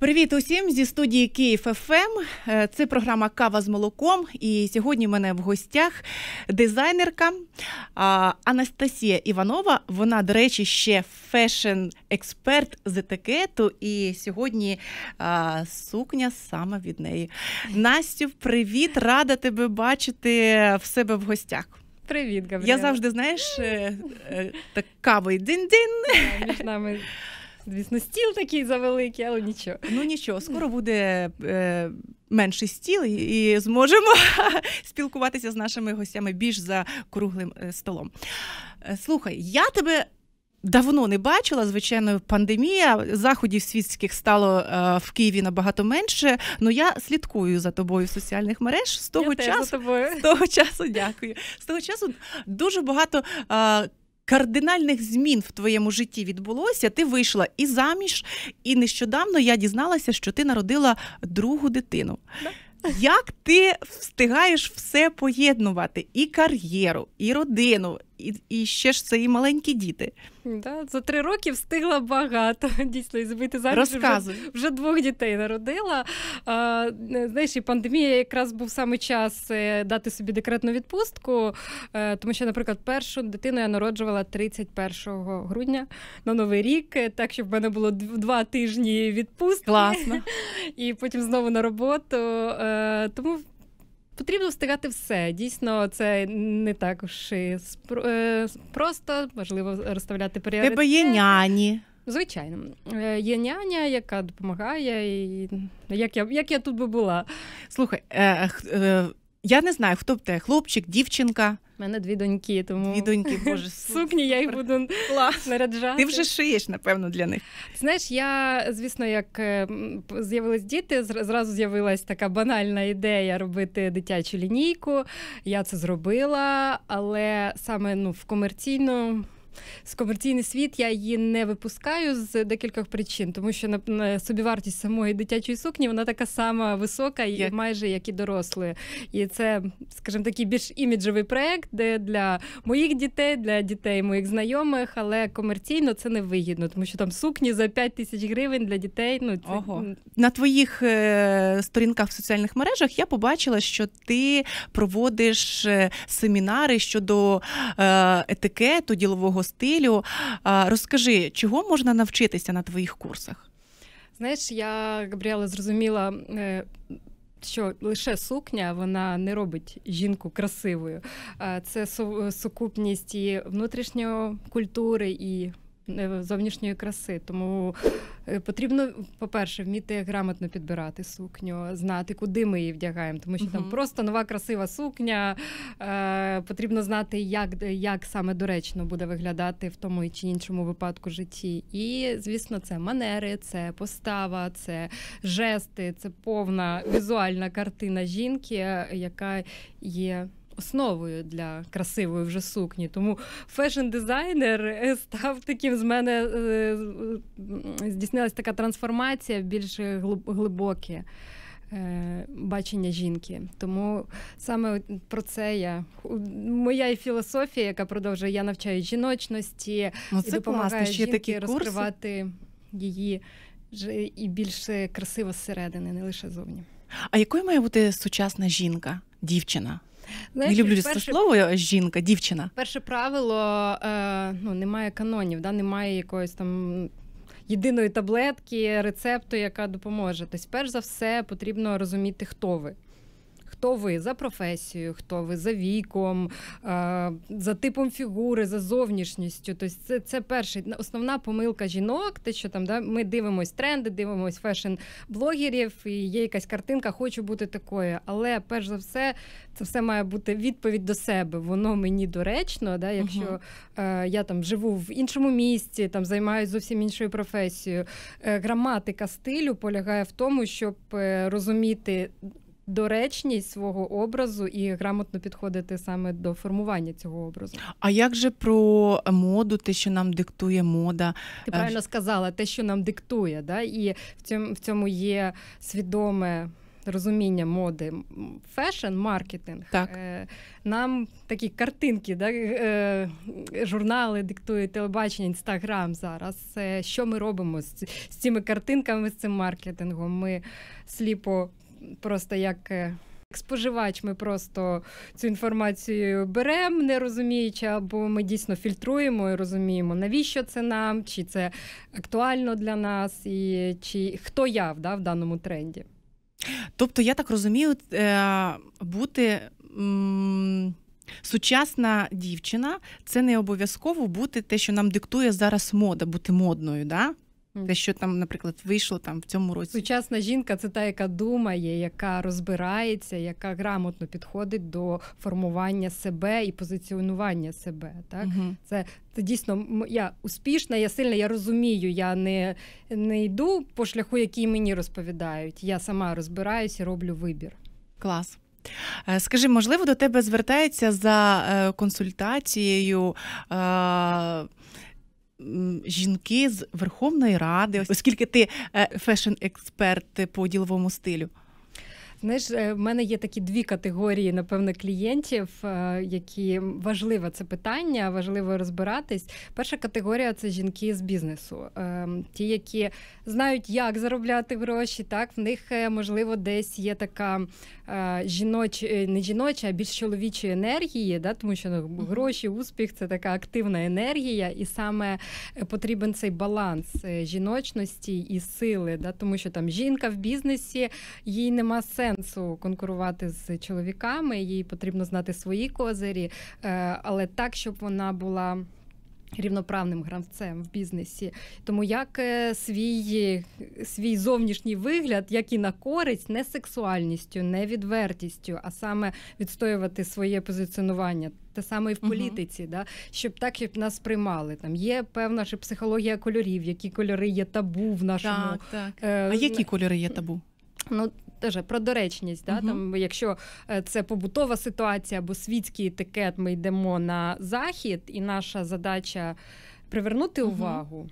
Привіт усім зі студії Київ ФМ. Ем. Е, це програма Кава з молоком. І сьогодні в мене в гостях дизайнерка Анастасія Іванова. Вона, до речі, ще фешн-експерт з етикету. І сьогодні сукня саме від неї. Настю, привіт! Рада тебе бачити в себе в гостях. Привіт, Габріела. Я завжди знаєш е, е, так кавий дин-дин. між нами Звісно, стіл такий завеликий, але нічого. Ну нічого, скоро буде е, менший стіл, і зможемо спілкуватися з нашими гостями більш за круглим е, столом. Е, слухай, я тебе. Давно не бачила, звичайно, пандемія заходів світських стало а, е, в Києві набагато менше. Ну я слідкую за тобою в соціальних мереж з того я часу. Теж за тобою. З того часу дякую. З того часу дуже багато а, кардинальних змін в твоєму житті відбулося. Ти вийшла і заміж, і нещодавно я дізналася, що ти народила другу дитину. Як ти встигаєш все поєднувати? І кар'єру, і родину, і і ще ж це і маленькі діти. Да, За три роки встигла багато дійсно і збити зараз. Вже, вже двох дітей народила. А, Знаєш, і пандемія якраз був саме час е, дати собі декретну відпустку, е, тому що, наприклад, першу дитину я народжувала 31 грудня на новий рік, е, так щоб в мене було два тижні відпустки. Класно. І потім знову на роботу. Тому потрібно встигати все. Дійсно, це не також е, просто важливо розставляти пріоритети. Тебе є няні. Звичайно, е, є няня, яка допомагає, і як я як я тут би була. Слухай, е, е, я не знаю, хто б те, хлопчик, дівчинка. У мене дві доньки, тому Дві доньки, боже, сукні я їх буду наряджати. Ти вже шиєш, напевно, для них. Знаєш, я, звісно, як е, з'явились діти, зразу з'явилась така банальна ідея робити дитячу лінійку. Я це зробила, але саме ну, в комерційну з комерційний світ я її не випускаю з декількох причин, тому що на собівартість самої дитячої сукні вона така сама висока і як? майже як і дорослої. І це, скажімо, такий більш іміджовий проект, де для моїх дітей, для дітей моїх знайомих, але комерційно це не вигідно, тому що там сукні за 5 тисяч гривень для дітей. Ну це... Ого. на твоїх е, сторінках в соціальних мережах я побачила, що ти проводиш е, семінари щодо е, етикету ділового стилю. Розкажи, чого можна навчитися на твоїх курсах? Знаєш, я Габріела зрозуміла. Е, що лише сукня вона не робить жінку красивою, це сукупність і внутрішньої культури і Е, зовнішньої краси. Тому е, потрібно, по-перше, вміти грамотно підбирати сукню, знати, куди ми її вдягаємо, тому що угу. там просто нова красива сукня. Е, потрібно знати, як як саме доречно буде виглядати в тому чи іншому випадку житті. І, звісно, це манери, це постава, це жести, це повна візуальна картина жінки, яка є основою для красивої вже сукні. Тому фешн-дизайнер е, став таким з мене е, е, здійснилася така трансформація, більш глибоке бачення жінки. Тому саме про це я моя і філософія, яка продовжує, я навчаю жіночності ну, це і допомагаю класно, жінки такі розкривати курси? її і більш красиво зсередини, не лише зовні. А якою має бути сучасна жінка, дівчина? Знаєш, Не люблю перше... слово жінка, дівчина. Перше правило е, ну, немає канонів, да? немає якоїсь там. Єдиної таблетки, рецепту, яка допоможе. Тобто, перш за все, потрібно розуміти, хто ви хто ви за професією, хто ви за віком, е, за типом фігури, за зовнішністю. Тобто це це перша основна помилка жінок. Те, що там да, ми дивимося тренди, дивимось фешн-блогерів, і є якась картинка, хочу бути такою. Але перш за все, це все має бути відповідь до себе. Воно мені доречно, да, якщо е, я там живу в іншому місці, там займаюся зовсім іншою професією. Е, граматика стилю полягає в тому, щоб е, розуміти доречність свого образу і грамотно підходити саме до формування цього образу. А як же про моду, те, що нам диктує мода? Ти е, правильно сказала, те, що нам диктує, да? і в цьому в цьому є свідоме. Розуміння моди, фешн, маркетинг. Так. Е, нам такі картинки, да, е, журнали диктують телебачення, інстаграм зараз. Що ми робимо з цими картинками, з цим маркетингом? Ми сліпо просто е, як. Споживач, ми просто цю інформацію беремо, не розуміючи, або ми дійсно фільтруємо і розуміємо, навіщо це нам, чи це актуально для нас, і чи хто я да, в даному тренді. Тобто, я так розумію, е, бути сучасна дівчина це не обов'язково бути те, що нам диктує зараз мода, бути модною. да? Те, що там, наприклад, вийшло там в цьому році. Сучасна жінка це та, яка думає, яка розбирається, яка грамотно підходить до формування себе і позиціонування себе. Так угу. це це дійсно я успішна, я сильна, я розумію. Я не не йду по шляху, який мені розповідають. Я сама розбираюся і роблю вибір. Клас. Е, скажи, можливо, до тебе звертається за е, консультацією е, жінки з Верховної Ради, оскільки ти е, фешн-експерт по діловому стилю. Знаєш, е, в мене є такі дві категорії, напевно, клієнтів, е, які важливе це питання, важливо розбиратись. Перша категорія це жінки з бізнесу, ем, ті, які знають, як заробляти гроші. Так в них можливо десь є така Е, жіночі, е, не жіночі, а більш чоловічої енергії, да, тому що ну, гроші, успіх це така активна енергія, і саме е, потрібен цей баланс жіночності і сили, да, тому що там жінка в бізнесі, їй нема сенсу конкурувати з чоловіками, їй потрібно знати свої козирі, але так, щоб вона була. Рівноправним гравцем в бізнесі, тому як е, свій свій зовнішній вигляд, як і на користь, не сексуальністю, не відвертістю, а саме відстоювати своє позиціонування. Те саме і в політиці, uh-huh. да щоб так щоб нас приймали. Там є певна ж психологія кольорів, які кольори є табу в нашому так, так. Е- а які кольори є табу? Ну теж про доречність. Да? Угу. Там, Якщо е, це побутова ситуація або світський етикет, ми йдемо на захід, і наша задача привернути увагу.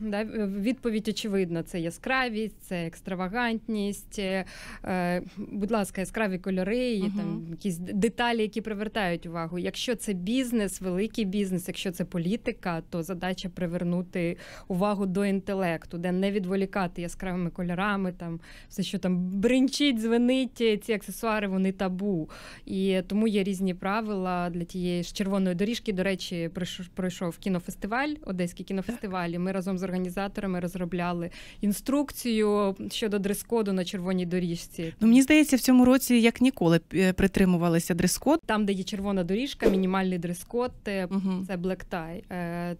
Да? Відповідь очевидна: це яскравість, це екстравагантність. Е, е, будь ласка, яскраві кольори, угу. там якісь деталі, які привертають увагу. Якщо це бізнес, великий бізнес, якщо це політика, то задача привернути увагу до інтелекту, де не відволікати яскравими кольорами, там все, що там бринчить, звенить, е, ці аксесуари, вони табу. І тому є різні правила для тієї ж червоної доріжки. До речі, пройшов кінофестиваль, Одеський кінофестиваль. і Ми разом з організаторами розробляли інструкцію щодо дрес-коду на червоній доріжці. Ну мені здається, в цьому році як ніколи е, притримувалися дрес-код. Там, де є червона доріжка, мінімальний дрес-код угу. це блектай.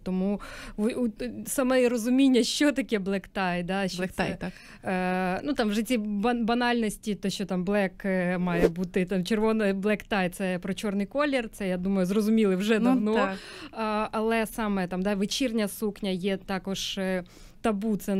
Тому саме розуміння, що таке блектай, да що black tie, це, так е, ну там вже ці банальності, то що там блек має бути там червоний блектай, це про чорний колір. Це я думаю, зрозуміли вже ну, давно. Ну, так. А, але саме там да вечірня сукня є також більше табу. Це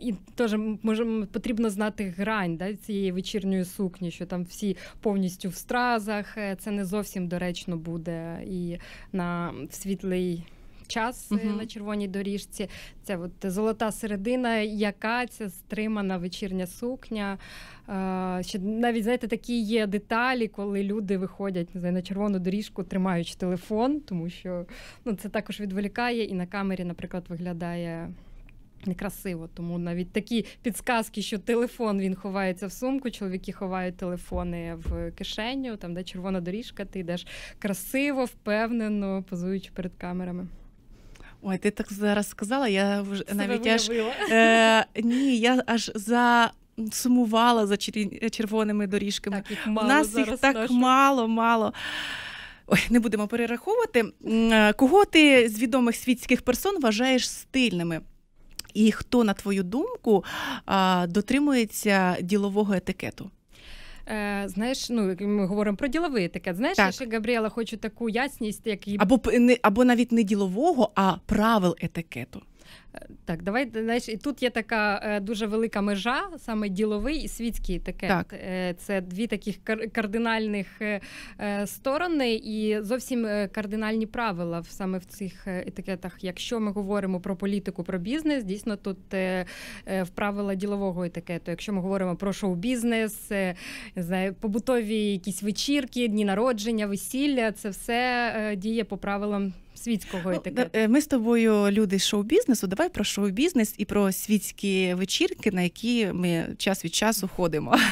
і теж може потрібно знати грань да, цієї вечірньої сукні, що там всі повністю в стразах. Е, це не зовсім доречно буде і на світлий час угу. на червоній доріжці. Це от золота середина, яка ця стримана вечірня сукня. Ще навіть знаєте, такі є деталі, коли люди виходять не знаю, на червону доріжку, тримаючи телефон, тому що ну, це також відволікає, і на камері, наприклад, виглядає. Некрасиво, тому навіть такі підсказки, що телефон він ховається в сумку, чоловіки ховають телефони в кишеню, там де червона доріжка, ти йдеш красиво, впевнено, позуючи перед камерами. Ой, ти так зараз сказала, я вже навіть аж е, ні, я аж за. Сумувала за червоними доріжками. Так, їх мало У нас їх так наші. мало, мало. Ой, не будемо перераховувати. Е, кого ти з відомих світських персон вважаєш стильними? І хто, на твою думку, дотримується ділового етикету? е, знаєш, ну ми говоримо про діловий етикет. Знаєш, так. я ще Габріела хочу таку ясність, як і... або не або навіть не ділового, а правил етикету. Так, давай знаєш, і тут є така е, дуже велика межа, саме діловий і світський таке. Так. Е, це дві таких кардинальних е, сторони і зовсім кардинальні правила саме в цих етикетах. Якщо ми говоримо про політику, про бізнес, дійсно тут в правила ділового етикету. Якщо ми говоримо про шоу-бізнес, знаю, побутові якісь вечірки, дні народження, весілля, це все діє по правилам світського ну, етикету. Ми з тобою люди з шоу-бізнесу. Давай давай про шоу-бізнес і про світські вечірки, на які ми час від часу ходимо.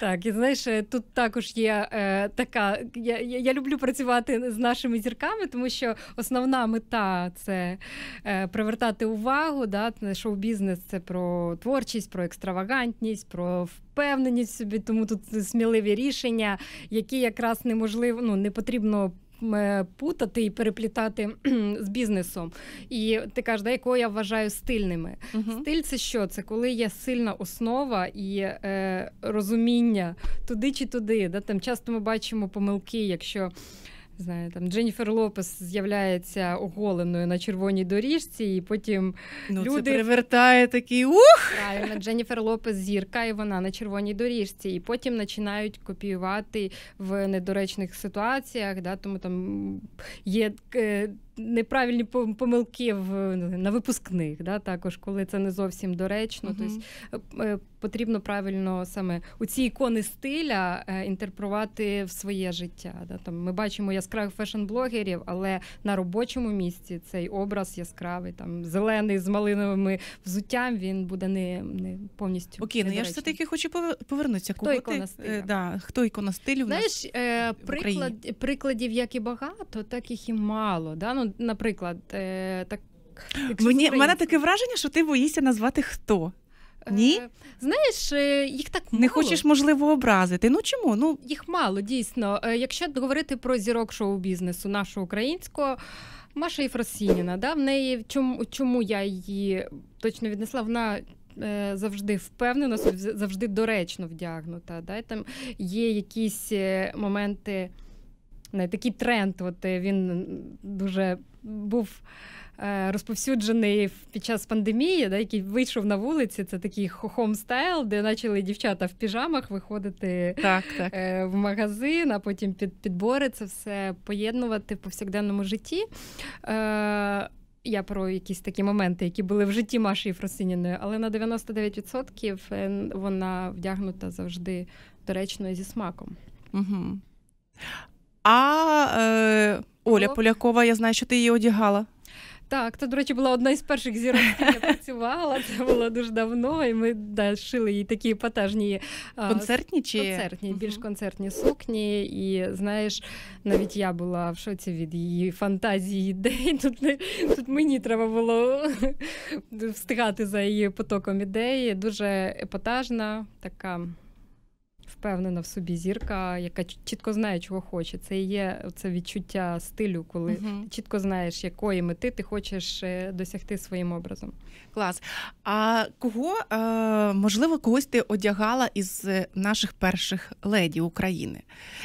Так, і знаєш, е, тут також є е, така. Я, я я, люблю працювати з нашими зірками, тому що основна мета це е, привертати увагу. Да, Шоу-бізнес це про творчість, про екстравагантність, про впевненість в собі. Тому тут сміливі рішення, які якраз неможливо ну не потрібно Е, путати і переплітати з бізнесом. І ти кажеш, да, якого я вважаю стильними. uh Стиль це що? Це коли є сильна основа і е, розуміння туди чи туди. Да? Там часто ми бачимо помилки, якщо знаю, там Дженніфер Лопес з'являється оголеною на червоній доріжці, і потім ну, люди... це привертає такий ух! Правильно, Дженніфер Лопес зірка, і вона на червоній доріжці. І потім починають копіювати в недоречних ситуаціях. Да? Тому там є е, неправильні помилки в на випускних, да, також коли це не зовсім доречно. uh Тобто е, потрібно правильно саме у ці ікони стиля е, інтерпрувати в своє життя. Да. Там Ми бачимо яскравих фешн-блогерів, але на робочому місці цей образ яскравий, там зелений з малиновими взуттям, він буде не не повністю. Окей, ну я ж все таки хочу повернутися. Хто ікона е, стилю? Да, хто ікона стилю? Знаєш, в нас приклад, в прикладів як і багато, так їх і мало. Да? Ну, ну, наприклад, е, так. Якщо Мені мене таке враження, що ти боїшся назвати хто. Е, Ні? Знаєш, е, їх так мало. не хочеш, можливо, образити. Ну чому? Ну їх мало дійсно. Якщо говорити про зірок шоу-бізнесу, нашого українського, Маша Єфросініна, да, в неї чому чому я її точно віднесла? Вона завжди впевнена, завжди доречно вдягнута. Да? Там є якісь моменти такий тренд. От е, Він дуже був е, розповсюджений під час пандемії, да, який вийшов на вулиці. Це такий хохом-стайл, де почали дівчата в піжамах виходити так, так. Е, в магазин, а потім під підбори це все поєднувати в повсякденному житті. Я про якісь такі моменти, які були в житті Маші Фросиніної, але на 99% вона вдягнута завжди доречно зі смаком. Угу. А е, Оля Полякова, я знаю, що ти її одягала. Так, то, до речі, була одна із перших зірок, які я працювала. Це було дуже давно, і ми да, шили їй такі потажні е, концертні чи концертні, більш концертні сукні. І знаєш, навіть я була в шоці від її фантазії, ідей. Тут не тут мені треба було встигати за її потоком ідеї. Дуже епатажна така впевнена в собі зірка, яка чітко знає, чого хоче. Це є це відчуття стилю, коли uh ти чітко знаєш, якої мети ти хочеш е, досягти своїм образом. Клас. А кого е, можливо когось ти одягала із наших перших леді України?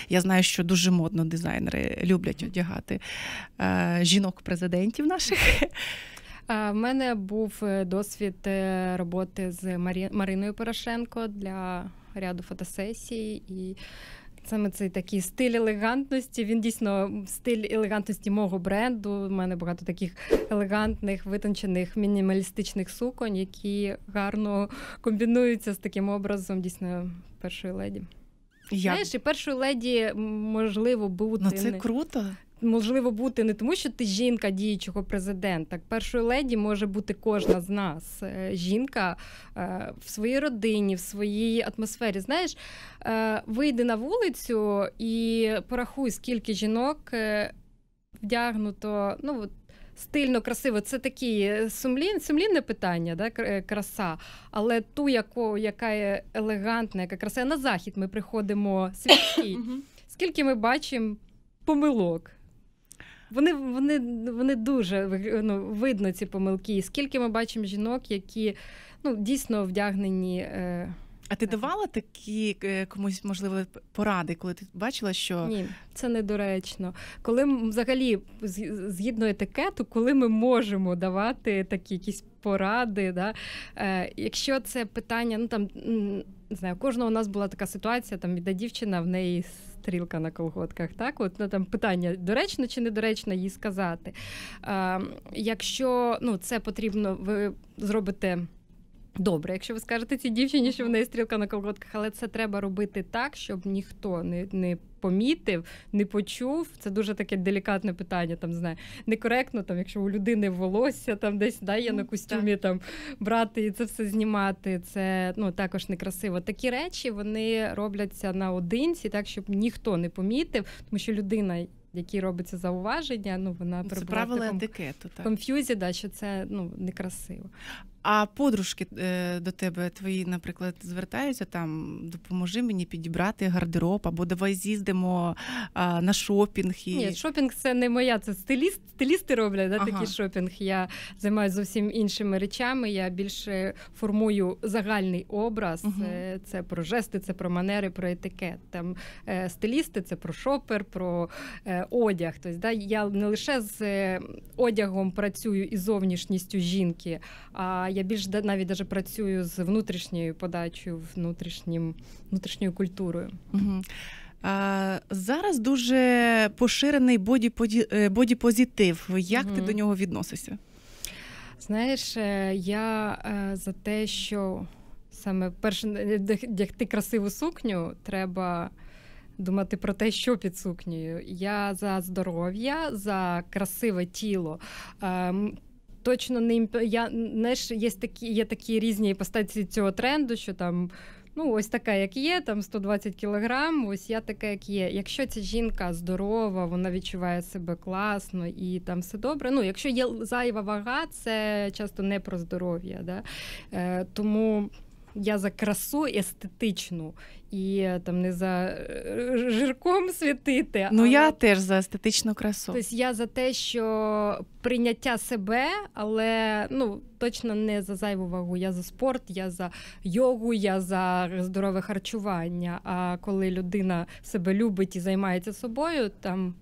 Я знаю, що дуже модно дизайнери люблять одягати е, жінок-президентів наших. У мене був досвід роботи з Марі... Мариною Порошенко для ряду фотосесій і. Саме цей такий стиль елегантності. Він дійсно стиль елегантності мого бренду. У мене багато таких елегантних, витончених, мінімалістичних суконь, які гарно комбінуються з таким образом дійсно першої леді. Я... Знаєш, і першою леді можливо бути. Ну, це не... круто. Можливо, бути не тому, що ти жінка діючого президента. Першою леді може бути кожна з нас. Е, жінка е, в своїй родині, в своїй атмосфері. Знаєш, е, вийди на вулицю і порахуй, скільки жінок вдягнуто. ну, от, стильно, красиво. Це такі е, сумлін, сумлінне питання, да, е, краса. Але ту, яку, яка є елегантна, яка краса. На захід ми приходимо світський. Скільки ми бачимо помилок? Вони вони, вони дуже ну, видно ці помилки. Скільки ми бачимо жінок, які ну, дійсно вдягнені. Е, а ти давала такі е, комусь можливо поради, коли ти бачила, що ні, це недоречно. Коли взагалі згідно етикету, коли ми можемо давати такі якісь поради, да? е, якщо це питання, ну там не знаю, кожного у нас була така ситуація, там біда дівчина в неї. Стрілка на колготках, так от ну, там питання доречно чи недоречно їй сказати. Е, Якщо ну це потрібно, ви зробите Добре, якщо ви скажете цій дівчині, що в неї стрілка на колготках, але це треба робити так, щоб ніхто не не помітив, не почув. Це дуже таке делікатне питання. Там знає некоректно, там якщо у людини волосся там десь да, є на костюмі там брати і це все знімати. Це ну також некрасиво. Такі речі вони робляться наодинці, так щоб ніхто не помітив, тому що людина. Які робиться зауваження, ну вона Це правила етикету, так. конф'юзі, да, що це ну некрасиво. А подружки е, до тебе твої, наприклад, звертаються там, допоможи мені підібрати гардероб, або давай з'їздимо а, на шопінг. І... Ні, шопінг це не моя, це стиліст. Стилісти роблять да, ага. такий шопінг. Я займаюся зовсім іншими речами. Я більше формую загальний образ. Угу. Це, це про жести, це про манери, про етикет. Там е, стилісти це про шопер, про е, одяг. Тобто, да, я не лише з одягом працюю і зовнішністю жінки. а я більш навіть даже працюю з внутрішньою подачею, внутрішнім внутрішньою культурою. Угу. А, Зараз дуже поширений е, боді-позитив. Як угу. ти до нього відносишся? Знаєш, е, я е, за те, що саме перше дягти красиву сукню, треба думати про те, що під сукнею. Я за здоров'я, за красиве тіло. Ем, точно не імп... я знаєш, є такі є такі різні постаті цього тренду, що там. Ну, ось така, як є, там 120 кілограм, ось я така, як є. Якщо ця жінка здорова, вона відчуває себе класно і там все добре. Ну, якщо є зайва вага, це часто не про здоров'я. Да? Е, Тому я за красу естетичну і там не за е, жирком світити. Ну але... я теж за естетичну красу. Тобто я за те, що прийняття себе, але ну точно не за зайву вагу. Я за спорт, я за йогу, я за здорове харчування. А коли людина себе любить і займається собою, там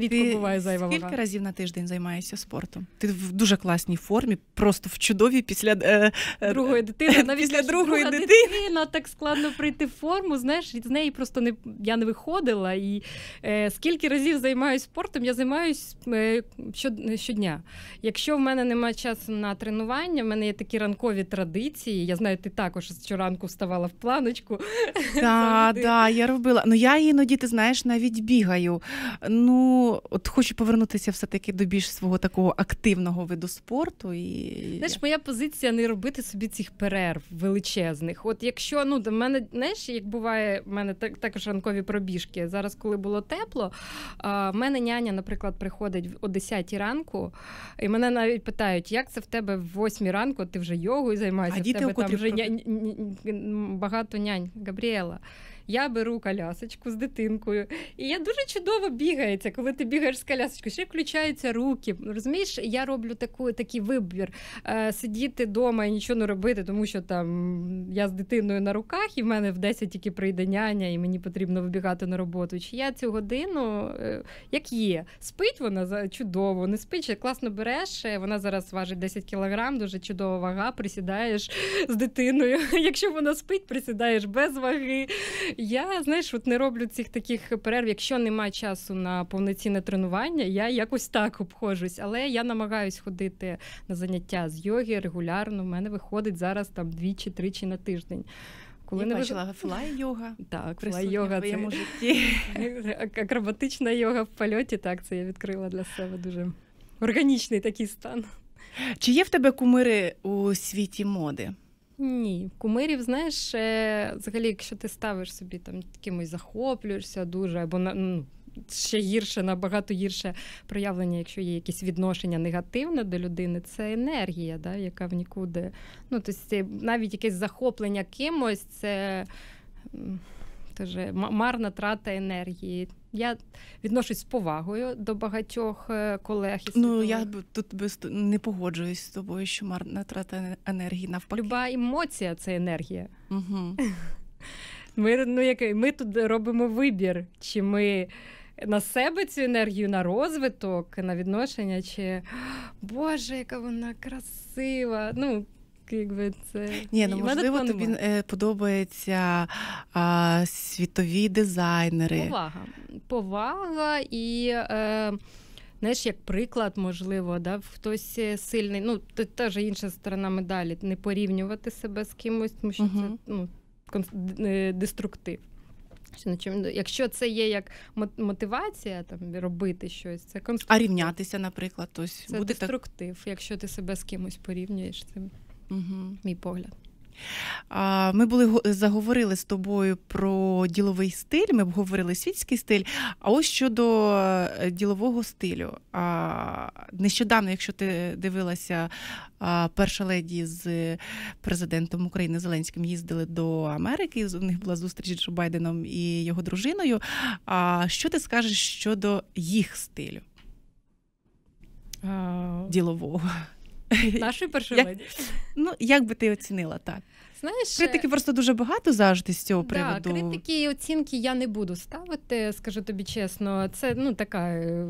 рідко ти буває зайва вага. Скільки разів на тиждень займаєшся спортом? Ти в дуже класній формі, просто в чудовій після е, е другої дитини. Навіть після другої дитини. дитина так складно прийти в форму. Знаєш, з неї просто не я не виходила. І е, скільки разів займаюся спортом, я займаюсь е, щодня. Якщо в мене немає часу на тренування, в мене є такі ранкові традиції. Я знаю, ти також щоранку вставала в планочку. Так, да, да, я робила. Ну я іноді ти знаєш, навіть бігаю. Ну от хочу повернутися все-таки до більш свого такого активного виду спорту. І... Знаєш, моя позиція не робити собі цих перерв величезних. От якщо ну до мене, знаєш, як буває, в мене так також ранкові пробіжки. Зараз, коли було тепло, в мене няня, наприклад, приходить о 10 ранку, і мене навіть питають, як це в тебе в 8 ранку, ти вже йогою займаєшся, а в тебе там вже ня... багато нянь Габріела я беру колясочку з дитинкою, і я дуже чудово бігається, коли ти бігаєш з колясочкою. Ще включаються руки. Розумієш, я роблю таку, такий вибір: е, сидіти вдома і нічого не робити, тому що там я з дитиною на руках, і в мене в 10 тільки прийде няня, і мені потрібно вибігати на роботу. Чи я цю годину е, як є? Спить вона чудово, не спить, класно береш. Е, вона зараз важить 10 кілограм, дуже чудова вага. Присідаєш з дитиною. Якщо вона спить, присідаєш без ваги. Я знаєш, от не роблю цих таких перерв. Якщо немає часу на повноцінне тренування, я якось так обходжусь. Але я намагаюсь ходити на заняття з йоги регулярно. У мене виходить зараз там двічі-тричі на тиждень. Коли я не бачила виж... флай-йога. Так, флай-йога в це... житті. акробатична йога в польоті. Так, це я відкрила для себе дуже органічний такий стан. Чи є в тебе кумири у світі моди? Ні, кумирів, знаєш, е, взагалі, якщо ти ставиш собі там кимось захоплюєшся дуже, або ну, ще гірше, набагато гірше проявлення, якщо є якісь відношення негативне до людини, це енергія, да, яка в нікуди. Ну, тобто навіть якесь захоплення кимось, це. Тож марна трата енергії. Я відношусь з повагою до багатьох е, колег. І ну я б тут би не погоджуюсь з тобою, що марна трата енергії навпаки. Люба емоція це енергія. Угу. Ми ну, який, ми тут робимо вибір, чи ми на себе цю енергію, на розвиток, на відношення, чи Боже, яка вона красива. Ну, якби це Ні, ну, можливо, тобі немає. Е, подобаються а, світові дизайнери. Повага, повага і. Е, Знаєш, як приклад, можливо, да, хтось е, сильний. Ну, це теж інша сторона медалі, не порівнювати себе з кимось, тому що uh-huh. це ну, е, деструктив. Ну, якщо це є як мотивація там робити щось, це конструктив. А рівнятися, наприклад, ось це буде деструктив. Так... Якщо ти себе з кимось порівнюєш, цим угу. мій погляд. Ми були заговорили з тобою про діловий стиль, ми обговорили світський стиль. А ось щодо е, ділового стилю. Нещодавно, якщо ти дивилася, перша леді з президентом України Зеленським їздили до Америки. У них була зустріч з Джо Байденом і його дружиною. Що ти скажеш щодо їх стилю? Ділового? Нашої першої леді. Ну, як би ти оцінила так? Знаєш, Критики е, просто дуже багато завжди з цього приводу. Да, критики і оцінки я не буду ставити, скажу тобі чесно. Це ну така е,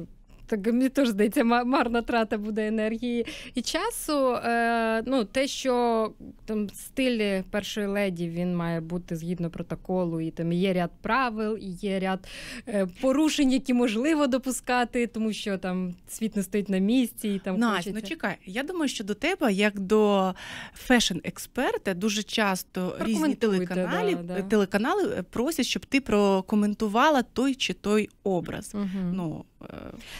так мені теж здається, марна трата буде енергії і часу. Е, ну, Те, що там стилі першої леді він має бути згідно протоколу, і там є ряд правил, і є ряд е, порушень, які можливо допускати, тому що там світ не стоїть на місці. і там Настя, хочеться... ну чекай. Я думаю, що до тебе, як до фешн-експерта, дуже часто різні телеканали да, да. телеканали е, просять, щоб ти прокоментувала той чи той образ. Угу. Ну, Е.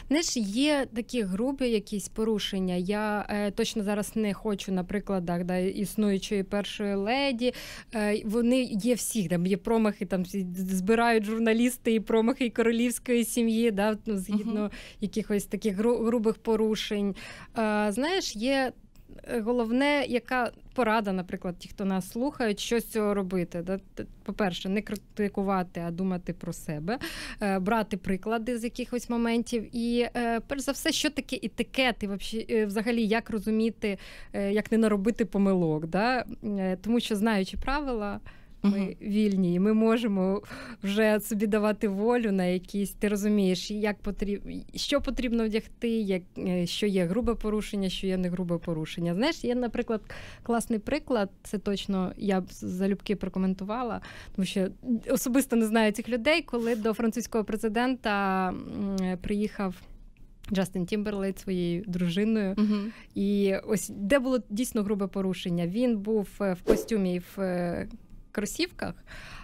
Знаєш, є такі грубі якісь порушення. Я е, точно зараз не хочу, на прикладах да, існуючої першої леді. Е, вони є всіх, там є промахи, там збирають журналісти і промахи королівської сім'ї, да, ну, згідно uh-huh. якихось таких грубих порушень. Е, знаєш, є Е, головне, яка порада, наприклад, ті, хто нас слухають, що з цього робити. Да? По-перше, не критикувати, а думати про себе, е, брати приклади з якихось моментів. І е, перш за все, що таке етикет, і взагалі як розуміти, як не наробити помилок, да? тому що знаючи правила. Ми вільні, і ми можемо вже собі давати волю на якісь. Ти розумієш, як потріб що потрібно вдягти, як е, що є грубе порушення, що є не грубе порушення. Знаєш, є, наприклад, класний приклад. Це точно я б залюбки прокоментувала, тому що особисто не знаю цих людей, коли до французького президента приїхав. Джастин Тімберлейт своєю дружиною, uh і ось де було дійсно грубе порушення. Він був е, в костюмі в е, кросівках,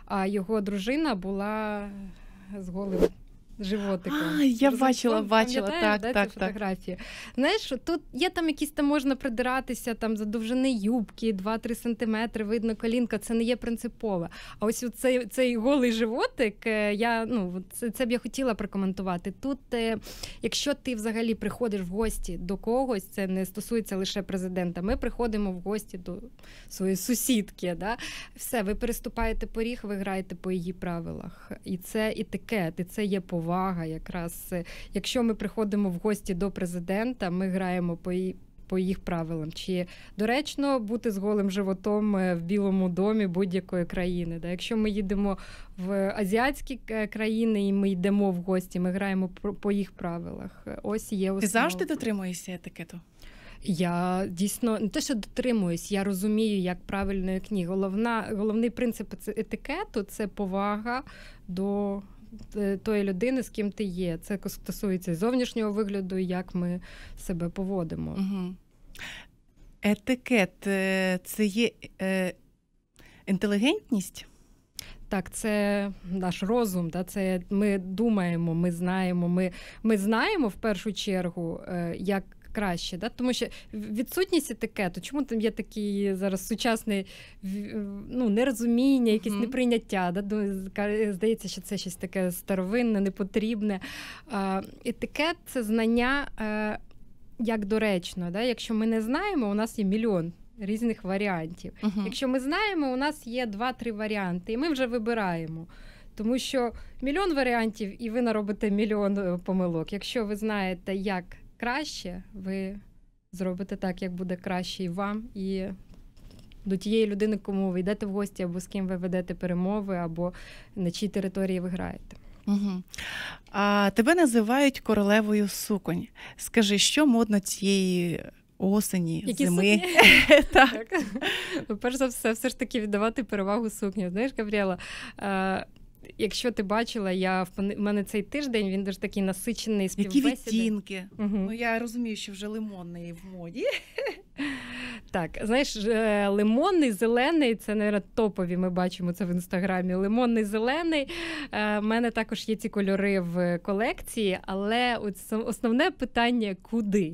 а його дружина була з голим животиком. А, Я бачила, бачила так, да, так, так. фотографії. Знаєш, тут є там якісь там можна придиратися там за довжини юбки, 2-3 сантиметри, видно колінка, це не є принципове. А ось цей цей голий животик, е, я ну це, це б я хотіла прокоментувати. Тут, е, якщо ти взагалі приходиш в гості до когось, це не стосується лише президента. Ми приходимо в гості до своєї сусідки. Да? Все, ви переступаєте поріг, ви граєте по її правилах. І це і таке, і це є повод увага. Якраз е, якщо ми приходимо в гості до президента, ми граємо по по їх правилам, чи доречно бути з голим животом е, в Білому домі будь-якої країни? Да? Якщо ми їдемо в азіатські е, країни і ми йдемо в гості, ми граємо по їх правилах. Ось є основа. Ти завжди дотримуєшся етикету. Я дійсно не те, що дотримуюсь, я розумію, як правильно як Головна головний принцип етикету це повага до. Е, тої людини, з ким ти є. Це стосується зовнішнього вигляду, як ми себе поводимо. Етикет е, це є е, інтелігентність? Так, це наш розум, да, це ми думаємо, ми знаємо. Ми ми знаємо в першу чергу, е, як краще. Да? Тому що відсутність етикету, чому там є такі зараз сучасне ну, нерозуміння, якесь mm-hmm. неприйняття. Да? Здається, що це щось таке старовинне, непотрібне. Етикет це знання е, як доречно. Да? Якщо ми не знаємо, у нас є мільйон. Різних варіантів. Uh-huh. Якщо ми знаємо, у нас є два-три варіанти, і ми вже вибираємо. Тому що мільйон варіантів, і ви наробите мільйон е, помилок. Якщо ви знаєте, як краще, ви зробите так, як буде краще і вам, і до тієї людини, кому ви йдете в гості, або з ким ви ведете перемови, або на чій території ви граєте. Угу. А тебе називають королевою суконь. Скажи, що модно цієї осені, Які зими? так. Ну, перш за все, все ж таки віддавати перевагу сукні. Знаєш, Габріела, е, якщо ти бачила, я в мене цей тиждень він дуже такий насичений співбесіди. Які відтінки? Угу. Ну я розумію, що вже лимонний в моді. Так, знаєш, е, лимонний, зелений це навіть, топові. Ми бачимо це в інстаграмі. Лимонний зелений. У е, мене також є ці кольори в колекції, але основне питання куди?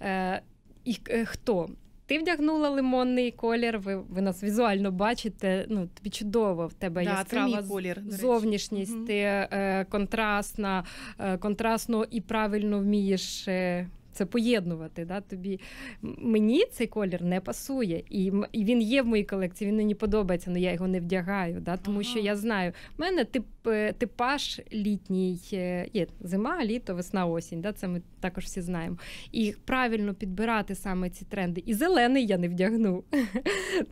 Е, і хто ти вдягнула лимонний колір. Ви ви нас візуально бачите. Ну тобі чудово в тебе да, яскрава колір зовнішність. Угу. Ти е, контрастна, е, контрастно і правильно вмієш. Е, це поєднувати, да тобі мені цей колір не пасує, і і він є в моїй колекції. Він мені подобається, але я його не вдягаю. Да, тому ага. що я знаю, в мене тип Тобто типаж літній е, є зима, літо, весна, осінь. Да, Це ми також всі знаємо. І правильно підбирати саме ці тренди. І зелений я не вдягну.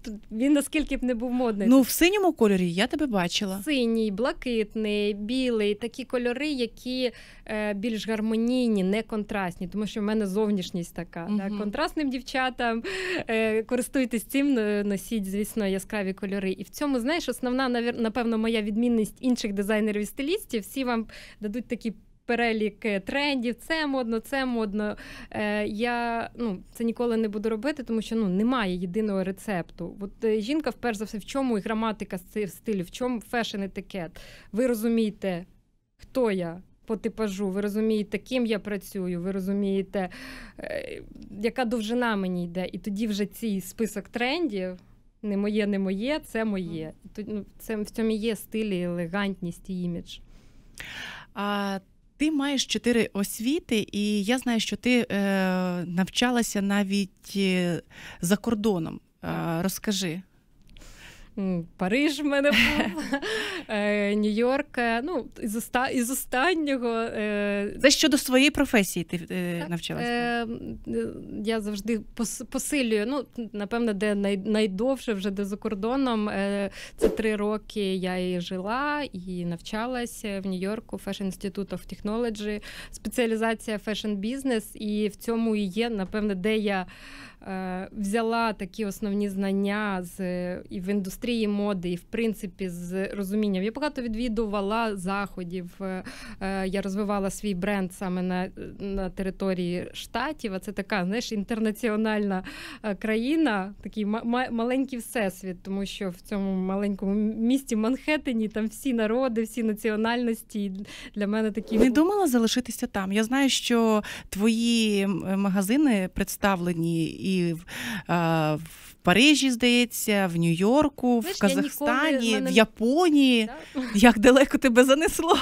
Він наскільки б не був модний. Ну, в синьому кольорі я тебе бачила. Синій, блакитний, білий, такі кольори, які е, більш гармонійні, не контрастні, тому що в мене зовнішність така. Угу. Так? Контрастним дівчатам е, користуйтесь цим, носіть, звісно, яскраві кольори. І в цьому, знаєш, основна, напевно, моя відмінність інших дизайнерів і стилістів, всі вам дадуть такі. Перелік трендів, це модно, це модно. Е, Я ну це ніколи не буду робити, тому що ну немає єдиного рецепту. От е, жінка, вперше за все, в чому і граматика цих стилів, в чому фешн етикет. Ви розумієте, хто я по типажу, ви розумієте, ким я працюю, ви розумієте, е, яка довжина мені йде, і тоді вже цей список трендів не моє, не моє, це моє. Ну, це в цьому є стилі, елегантність і імідж. А, Ти маєш чотири освіти, і я знаю, що ти е, навчалася навіть е, за кордоном. Е, розкажи. Париж в мене був, е, Нью-Йорк. Е, ну, із, оста... із останнього. Е, це щодо своєї професії ти так, навчилася? Я завжди посилюю. Ну, напевно, де найдовше вже де за кордоном. Це три роки я і жила і навчалася в Нью-Йорку, Fashion Institute of Technology, спеціалізація фешн-бізнес. І в цьому і є, напевно, де я. Е, взяла такі основні знання з і в індустрії моди, і в принципі з розумінням. Я багато відвідувала заходів. Е, е, я розвивала свій бренд саме на на території штатів. А це така знаєш, інтернаціональна країна, такий маленький всесвіт, тому що в цьому маленькому місті Манхеттені там всі народи, всі національності. Для мене такі не думала залишитися там. Я знаю, що твої магазини представлені. Eve of Парижі, здається, в Нью-Йорку, Знаєш, в Казахстані, мене... в Японії. Да? Як далеко тебе занесло?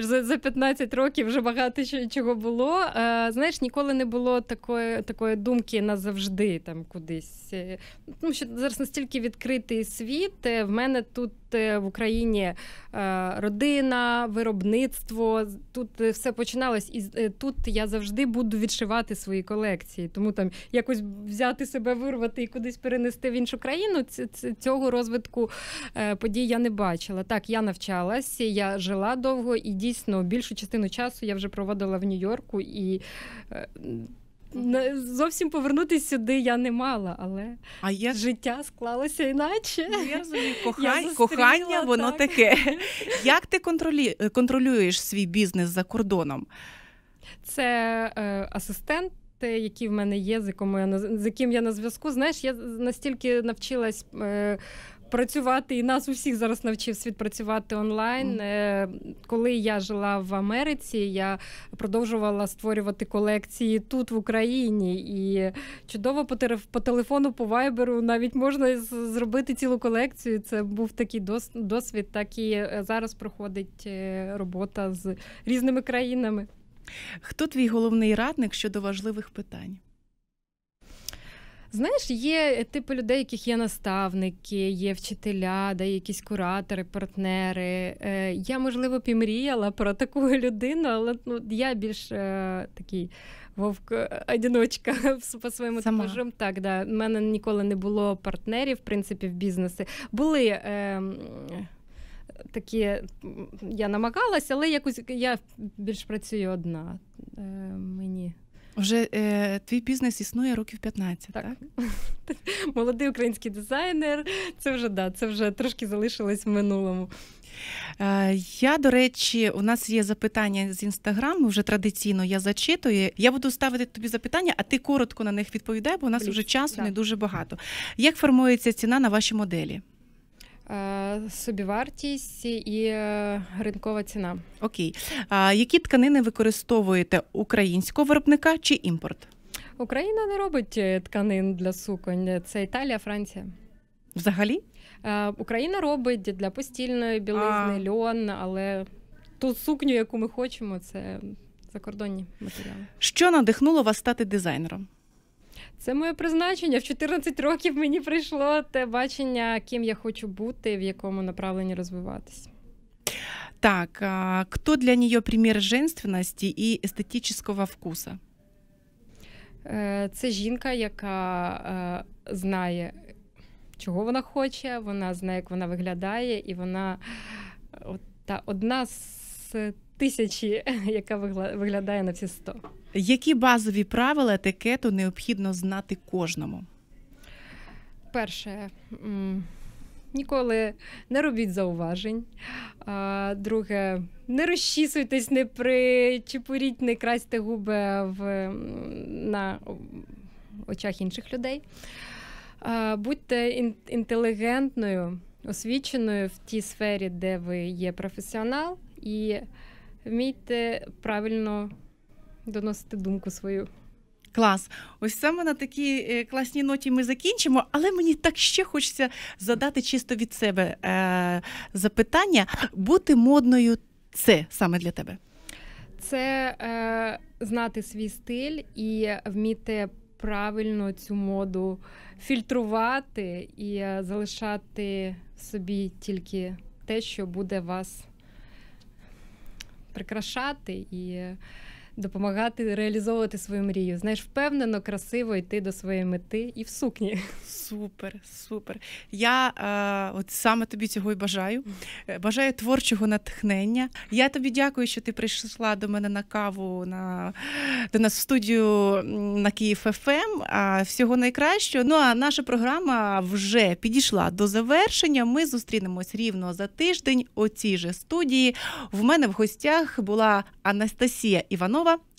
За, за 15 років вже багато чого було. Е, знаєш, ніколи не було такої такої думки назавжди там кудись. Е, тому що зараз настільки відкритий світ. Е, в мене тут в Україні родина, виробництво. Тут все починалось, і тут я завжди буду відшивати свої колекції. Тому там якось взяти себе вирвати переплавити і кудись перенести в іншу країну. Цього розвитку е, подій я не бачила. Так, я навчалася, я жила довго і дійсно більшу частину часу я вже проводила в Нью-Йорку і. Е, зовсім повернутися сюди я не мала, але а я... життя склалося іначе. Ну, я розумію, Кохань, я кохання так. воно таке. Як ти контролю... контролюєш свій бізнес за кордоном? Це е, асистент те, які в мене є, з якому я на з яким я на зв'язку. Знаєш, я настільки навчилась. Е, працювати і нас усіх зараз навчив світ працювати онлайн. Mm. Коли я жила в Америці, я продовжувала створювати колекції тут в Україні. І чудово по телефону, по вайберу навіть можна зробити цілу колекцію. Це був такий досвід, так і е, зараз проходить робота з різними країнами. Хто твій головний радник щодо важливих питань? Знаєш, є типи людей, яких є наставники, є вчителя, да, є якісь куратори, партнери. Е, я, можливо, пімріяла про таку людину, але ну, я більш е, такий вовк е, одиночка по своєму типажу. Так, да. У мене ніколи не було партнерів, в принципі, в бізнесі. Були. Е, такі я намагалася, але якось я більш працюю одна. Е, мені. Вже е, твій бізнес існує років 15, так? так? Молодий український дизайнер. Це вже да, це вже трошки залишилось в минулому. Е, я, до речі, у нас є запитання з інстаграму, вже традиційно я зачитую. Я буду ставити тобі запитання, а ти коротко на них відповідай, бо у нас Пліс, вже часу да. не дуже багато. Як формується ціна на ваші моделі? Е, собівартість і е, ринкова ціна. Окей. А які тканини використовуєте українського виробника чи імпорт? Україна не робить е, тканин для суконь. Це Італія, Франція. Взагалі? Україна робить для постільної білизни, а... льон, але ту сукню, яку ми хочемо, це закордонні матеріали. Що надихнуло вас стати дизайнером? Це моє призначення. В 14 років мені прийшло те бачення, ким я хочу бути, в якому направленні розвиватися. Так, а кто для нього примір женственності і естетичного вкуса? Е, це жінка, яка е, знає, чого вона хоче, вона знає, як вона виглядає, і вона е, та одна з тисячі, яка виглядає на всі сто. Які базові правила етикету необхідно знати кожному? Перше, ніколи не робіть зауважень. Друге, не розчісуйтесь, не причепуріть, не красьте губи в, на очах інших людей. Будьте інтелігентною, освіченою в тій сфері, де ви є професіонал, і вмійте правильно доносити думку свою. Клас, ось саме на такій е, класній ноті ми закінчимо, але мені так ще хочеться задати чисто від себе е, запитання. Бути модною це саме для тебе. Це е, знати свій стиль і вміти правильно цю моду фільтрувати і е, залишати собі тільки те, що буде вас прикрашати і допомагати реалізовувати свою мрію. Знаєш, впевнено, красиво йти до своєї мети і в сукні. Супер, супер. Я е, от саме тобі цього й бажаю. Е, бажаю творчого натхнення. Я тобі дякую, що ти прийшла до мене на каву на до нас в студію на Київ ФМ. Ем. А всього найкращого. Ну а наша програма вже підійшла до завершення. Ми зустрінемось рівно за тиждень у цій же студії. В мене в гостях була Анастасія Іванова